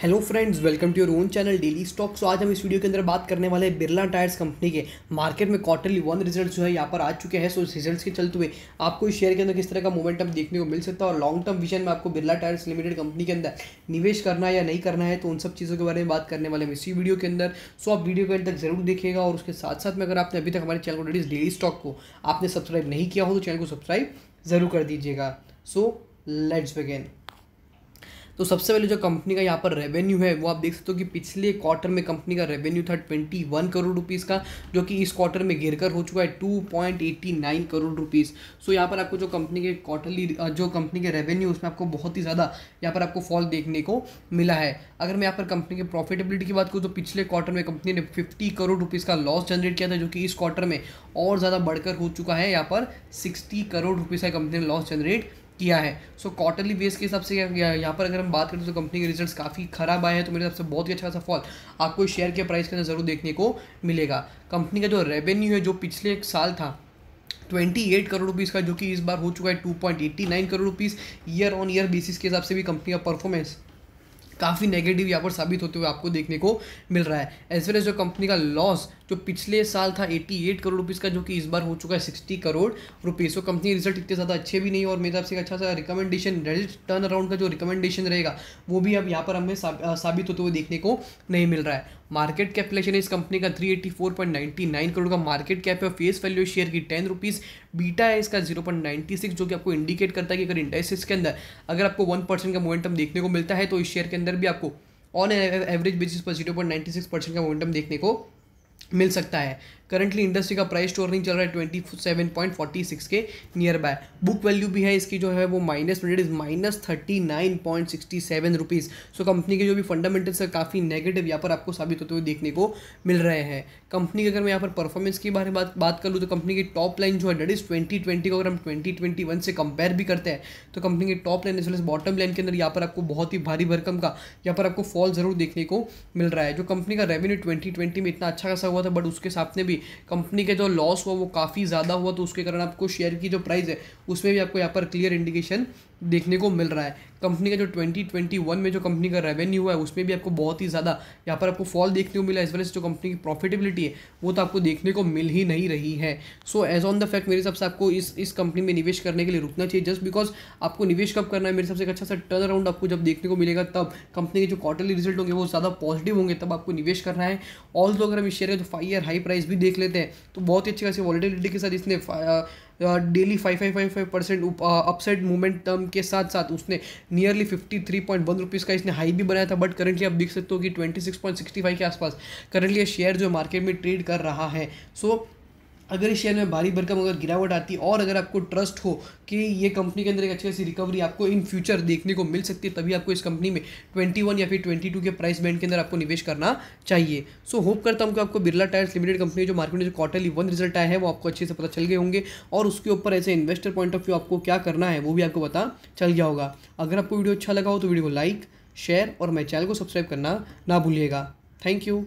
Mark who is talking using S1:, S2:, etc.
S1: hello friends welcome to your own channel daily stock so आज हम इस video के अंदर बात करने वाले हैं बिरला टायर्स कंपनी के मार्केट में क्वार्टरली वन रिजल्ट जो है यहाँ पर आ चुके हैं सो रिजल्ट्स के चलते हुए आपको इस शेयर के अंदर किस तरह का मोमेंटम देखने को मिल सकता है और लॉन्ग टर्म विजन में आपको बिरला टायर्स लिमिटेड कंपनी के अंदर निवेश करना है या नहीं करना है तो उन सब चीज़ों के बारे में बात करने वाले हम इसी वीडियो के अंदर सो आप वीडियो के अंदर तक जरूर देखिएगा और उसके साथ साथ में अगर आपने अभी तक हमारे चैनल को डेली स्टॉक को आपने सब्सक्राइब नहीं किया हो तो चैनल को सब्सक्राइब जरूर कर दीजिएगा सो लेट्स बिगेन तो सबसे पहले जो कंपनी का यहाँ पर रेवेन्यू है वो आप देख सकते हो कि पिछले क्वार्टर में कंपनी का रेवेन्यू था ट्वेंटी वन करोड़ रुपीज़ का जो कि इस क्वार्टर में घिर कर हो चुका है two point eighty nine crore rupees so यहाँ पर आपको जो कंपनी के क्वार्टरली जो कंपनी के रेवेन्यू उसमें आपको बहुत ही ज़्यादा यहाँ पर आपको फॉल देखने को मिला है अगर मैं यहाँ पर कंपनी के प्रॉफिटेबिलिटी की बात करूँ तो पिछले क्वार्टर में कंपनी ने फिफ्टी करोड़ रुपीज़ का लॉस जनरेट किया था जो कि इस क्वार्टर में और ज़्यादा बढ़कर हो चुका है यहाँ पर सिक्सटी करोड़ रुपीज़ का कंपनी ने लॉस जनरेट किया है सो क्वार्टरली बेस के हिसाब से यहाँ पर अगर हम बात करें तो कंपनी के रिजल्ट्स काफ़ी खराब आए हैं तो मेरे हिसाब से बहुत ही अच्छा सा फॉल आपको शेयर के प्राइस के अंदर ज़रूर देखने को मिलेगा कंपनी का जो रेवेन्यू है जो पिछले एक साल था 28 करोड़ रुपीज़ का जो कि इस बार हो चुका है 2.89 crore rupees year on year basis के हिसाब से भी कंपनी का परफॉर्मेंस काफ़ी नेगेटिव यहाँ पर साबित होते हुए आपको देखने को मिल रहा है एज वेल एज जो कंपनी का लॉस जो पिछले साल था 88 करोड़ रुपीज़ का जो कि इस बार हो चुका है 60 crore rupees so company result इतने ज़्यादा अच्छे भी नहीं और मेरे हिसाब से अच्छा सा रिकमेंडेशन रिजल्ट टर्न अराउंड का जो रिकमेंडेशन रहेगा वो भी अब यहाँ पर हमें साबित होते हुए देखने को नहीं मिल रहा है मार्केट कैपिटलेशन है इस कंपनी का 384.99 करोड़ का मार्केट कैप है फेस वैल्यू शेयर की टेन रुपीज़ बीटा है इसका 0.96 जो कि आपको इंडिकेट करता है कि अगर इंडस्ट्रीज के अंदर अगर आपको वन परसेंट का मोमेंटम देखने को मिलता है तो इस शेयर के अंदर भी आपको ऑन एवरेज बेसिस पर zero point ninety six percent का मोमेंटम देखने को मिल सकता है करंटली इंडस्ट्री का प्राइस स्टोर नहीं चल रहा है twenty seven point forty six के नियर बाय बुक वैल्यू भी है इसकी जो है वो minus twenty is minus thirty nine point sixty seven rupees so company के जो भी फंडामेंटल्स है काफ़ी नेगेटिव यहाँ पर आपको साबित होते हुए देखने को मिल रहे हैं कंपनी की अगर मैं यहाँ पर परफॉर्मेंस के बारे में बात बात कर लूँ तो कंपनी की टॉप लाइन जो है डेट इज़ ट्वेंटी ट्वेंटी को अगर हम ट्वेंटी ट्वेंटी वन से कंपेयर भी करते हैं तो कंपनी की top line as well as bottom line के अंदर यहाँ पर आपको बहुत ही भारी भरकम का यहाँ पर आपको फॉल जरूर देखने को मिल रहा है जो कंपनी का रेवेन्यू ट्वेंटी ट्वेंटी में इतना अच्छा खासा हुआ था बट उसके साथ में भी कंपनी के जो लॉस हुआ वो काफ़ी ज़्यादा हुआ तो उसके कारण आपको शेयर की जो प्राइस है उसमें भी आपको यहाँ पर क्लियर इंडिकेशन देखने को मिल रहा है कंपनी का जो 2021 में जो कंपनी का रेवेन्यू है उसमें भी आपको बहुत ही ज़्यादा यहाँ पर आपको फॉल देखने को मिला एज वेल एज जो कंपनी की प्रॉफिटेबिलिटी है वो तो आपको देखने को मिल ही नहीं रही है so as on the fact मेरे हिसाब से आपको इस इस कंपनी में निवेश करने के लिए रुकना चाहिए जस्ट बिकॉज आपको निवेश कब करना है मेरे हिसाब से एक अच्छा सा टर्न अराउंड आपको जब देखने को मिलेगा तब कंपनी के जो क्वार्टरली रिजल्ट होंगे वो ज़्यादा पॉजिटिव होंगे तब आपको निवेश करना है ऑल अगर हम इस शेयर का जो फाइव ईयर हाई प्राइस भी देख लेते हैं तो बहुत ही अच्छी खासी वॉलिटिलिटी के साथ इसने daily five five five five percent upside movement term के साथ साथ उसने nearly fifty three point one rupees का इसने हाई भी बनाया था बट करंटली आप देख सकते हो कि twenty six point sixty five के आसपास करंटली शेयर जो मार्केट में ट्रेड कर रहा है सो so, अगर इस शेयर में भारी भरकम अगर गिरावट आती और अगर आपको ट्रस्ट हो कि ये कंपनी के अंदर एक अच्छी खासी रिकवरी आपको इन फ्यूचर देखने को मिल सकती है तभी आपको इस कंपनी में 21 या फिर 22 के प्राइस बैंड के अंदर आपको निवेश करना चाहिए सो so, होप करता हूँ कि आपको बिरला टायर्स लिमिटेड कंपनी जो मार्केट में जो क्वार्टरली वन रिजल्ट आया है वो आपको अच्छे से पता चल गए होंगे और उसके ऊपर ऐसे इन्वेस्टर पॉइंट ऑफ व्यू आपको क्या करना है वो भी आपको पता चल गया होगा अगर आपको वीडियो अच्छा लगा हो तो वीडियो को लाइक शेयर और मेरे चैनल को सब्सक्राइब करना ना भूलिएगा थैंक यू